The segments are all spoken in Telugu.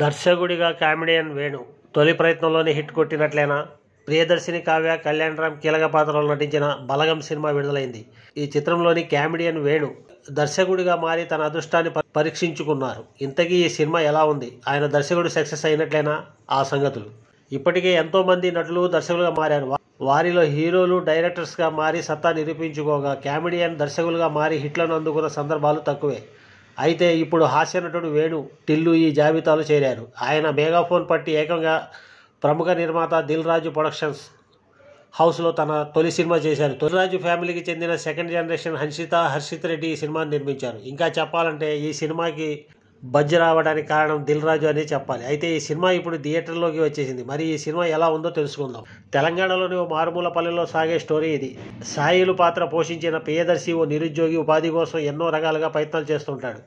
దర్శకుడిగా కామెడియన్ వేణు తొలి ప్రయత్నంలోనే హిట్ కొట్టినట్లేనా ప్రియదర్శిని కావ్య కళ్యాణరామ్ కీలక పాత్రలో నటించిన బలగం సినిమా విడుదలైంది ఈ చిత్రంలోని కామెడియన్ వేణు దర్శకుడిగా మారి తన అదృష్టాన్ని పరీక్షించుకున్నారు ఇంతకీ ఈ సినిమా ఎలా ఉంది ఆయన దర్శకుడు సక్సెస్ అయినట్లేనా ఆ సంగతులు ఇప్పటికే ఎంతోమంది నటులు దర్శకులుగా మారారు వారిలో హీరోలు డైరెక్టర్స్గా మారి సత్తా నిరూపించుకోగా కామెడియన్ దర్శకులుగా మారి హిట్లను అందుకున్న సందర్భాలు తక్కువే అయితే ఇప్పుడు హాస్యనటుడు వేణు టిల్లు ఈ జాబితాలో చేరారు ఆయన మెగాఫోన్ పట్టి ఏకంగా ప్రముఖ నిర్మాత దిల్ రాజు ప్రొడక్షన్స్ హౌస్లో తన తొలి సినిమా చేశారు తొలిరాజు ఫ్యామిలీకి చెందిన సెకండ్ జనరేషన్ హన్షిత హర్షిత్ రెడ్డి ఈ సినిమాని నిర్మించారు ఇంకా చెప్పాలంటే ఈ సినిమాకి బజ్ రావడానికి కారణం దిల్ రాజు అనే చెప్పాలి అయితే ఈ సినిమా ఇప్పుడు థియేటర్లోకి వచ్చేసింది మరి ఈ సినిమా ఎలా ఉందో తెలుసుకుందాం తెలంగాణలోని ఓ మారుమూల పల్లెలో సాగే స్టోరీ ఇది సాయిలు పాత్ర పోషించిన ప్రియదర్శి ఓ నిరుద్యోగి ఉపాధి కోసం ఎన్నో రకాలుగా ప్రయత్నాలు చేస్తుంటాడు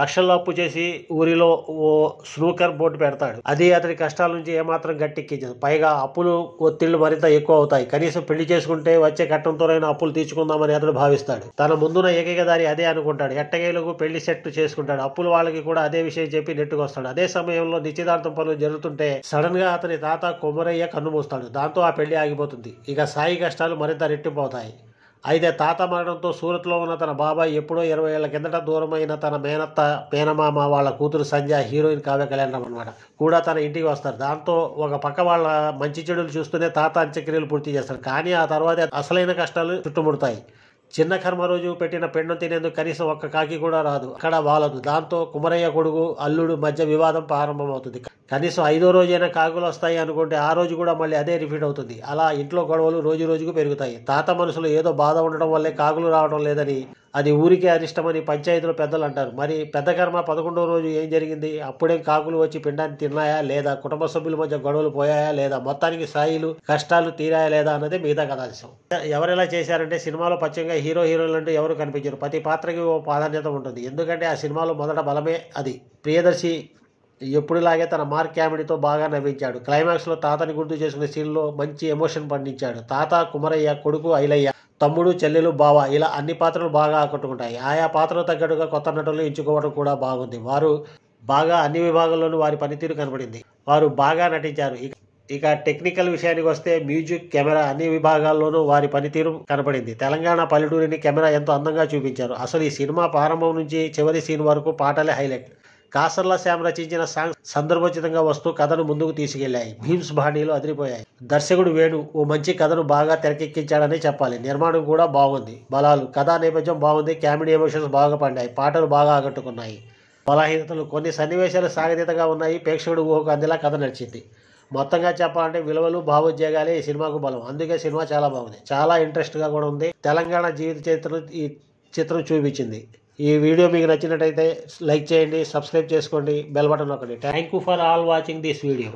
లక్షల్లో అప్పు చేసి ఊరిలో ఓ స్నూకర్ బోర్డు పెడతాడు అది అతని కష్టాల నుంచి ఏమాత్రం గట్టెక్కించదు పైగా అప్పులు ఒత్తిళ్లు మరింత ఎక్కువ అవుతాయి కనీసం పెళ్లి చేసుకుంటే వచ్చే కట్టంతోనైనా అప్పులు తీర్చుకుందామని అతడు భావిస్తాడు తన ముందున ఏకైక దారి అదే అనుకుంటాడు ఎట్టగేలకు పెళ్లి సెట్ చేసుకుంటాడు అప్పులు వాళ్ళకి కూడా అదే విషయం చెప్పి నెట్టుకొస్తాడు అదే సమయంలో నిశ్చితార్థం పనులు జరుగుతుంటే సడన్ గా అతని తాత కొమ్మరయ్య కన్ను మూస్తాడు దాంతో ఆ పెళ్లి ఆగిపోతుంది ఇక సాయి కష్టాలు మరింత రెట్టింపు అవుతాయి అయితే తాత మరణంతో సూరత్లో ఉన్న తన బాబాయ్ ఎప్పుడో ఇరవై ఏళ్ళ కిందట దూరమైన తన మేనత్త మేనమామ వాళ్ళ కూతురు సంధ్య హీరోయిన్ కావ్య కళ్యాణం అనమాట కూడా తన ఇంటికి వస్తారు దాంతో ఒక పక్క వాళ్ళ మంచి చెడులు చూస్తూనే తాత అంత్యక్రియలు పూర్తి చేస్తారు కానీ ఆ తర్వాత అసలైన కష్టాలు చుట్టుముడతాయి చిన్న కర్మ రోజు పెట్టిన పెండం తినేందుకు కనీసం ఒక్క కాకి కూడా రాదు అక్కడ వాలదు దాంతో కుమరయ్య కొడుకు అల్లుడు మధ్య వివాదం ప్రారంభమవుతుంది కనీసం ఐదో రోజైనా కాకులు వస్తాయి అనుకుంటే ఆ రోజు కూడా మళ్ళీ అదే రిపీట్ అవుతుంది అలా ఇంట్లో గొడవలు రోజు రోజుకు పెరుగుతాయి తాత మనసులో ఏదో బాధ ఉండడం వల్లే కాకులు రావడం లేదని అది ఊరికే అరిష్టమని పంచాయతీలో పెద్దలు అంటారు మరి పెద్ద కర్మ పదకొండో రోజు ఏం జరిగింది అప్పుడే కాకులు వచ్చి పిండాన్ని తిన్నాయా లేదా కుటుంబ సభ్యుల మధ్య గొడవలు పోయాయా లేదా మొత్తానికి స్థాయిలు కష్టాలు తీరాయా లేదా అన్నది మిగతా కథాంశం ఎవరెలా చేశారంటే సినిమాలో పచ్చంగా హీరో హీరోలు అంటూ ఎవరు కనిపించారు ప్రతి పాత్రకి ఓ ప్రాధాన్యత ఉంటుంది ఎందుకంటే ఆ సినిమాలో మొదట బలమే అది ప్రియదర్శి ఎప్పుడులాగే తన మార్క్ క్యామెడీతో బాగా నవ్వించాడు క్లైమాక్స్లో తాతని గుర్తు చేసుకునే సీన్లో మంచి ఎమోషన్ పండించాడు తాత కుమరయ్య కొడుకు ఐలయ్య తమ్ముడు చెల్లెలు బావ ఇలా అన్ని పాత్రలు బాగా ఆకట్టుకుంటాయి ఆయా పాత్రలకు తగ్గట్టుగా కొత్త నటులు ఎంచుకోవడం కూడా బాగుంది వారు బాగా అన్ని విభాగాల్లోనూ వారి పనితీరు కనబడింది వారు బాగా నటించారు ఇక టెక్నికల్ విషయానికి వస్తే మ్యూజిక్ కెమెరా అన్ని విభాగాల్లోనూ వారి పనితీరు కనబడింది తెలంగాణ పల్లెటూరిని కెమెరా ఎంతో అందంగా చూపించారు అసలు ఈ సినిమా ప్రారంభం నుంచి చివరి సీన్ వరకు పాటలే హైలైట్ కాసర్ల శ్యామ్ రచించిన సాంగ్స్ సందర్భోచితంగా వస్తూ కథను ముందుకు తీసుకెళ్లాయి భీమ్స్ బాణీలు అదిరిపోయాయి దర్శకుడు వేణు ఓ మంచి కథను బాగా తెరకెక్కించాడని చెప్పాలి నిర్మాణం కూడా బాగుంది బలాలు కథా నేపథ్యం బాగుంది కామెడీ ఎమోషన్స్ బాగా పండాయి పాటలు బాగా ఆకట్టుకున్నాయి బలహీనతలు కొన్ని సన్నివేశాలు సాగతీతగా ఉన్నాయి ప్రేక్షకుడు ఊహకు అందేలా కథ నడిచింది మొత్తంగా చెప్పాలంటే విలువలు భావోద్వేగాలే ఈ సినిమాకు బలం అందుకే సినిమా చాలా బాగుంది చాలా ఇంట్రెస్ట్గా కూడా ఉంది తెలంగాణ జీవిత చరిత్రను ఈ చిత్రం చూపించింది ఈ వీడియో మీకు నచ్చినట్టయితే లైక్ చేయండి సబ్స్క్రైబ్ చేసుకోండి బెల్ బటన్ ఒకటి thank you for all watching this video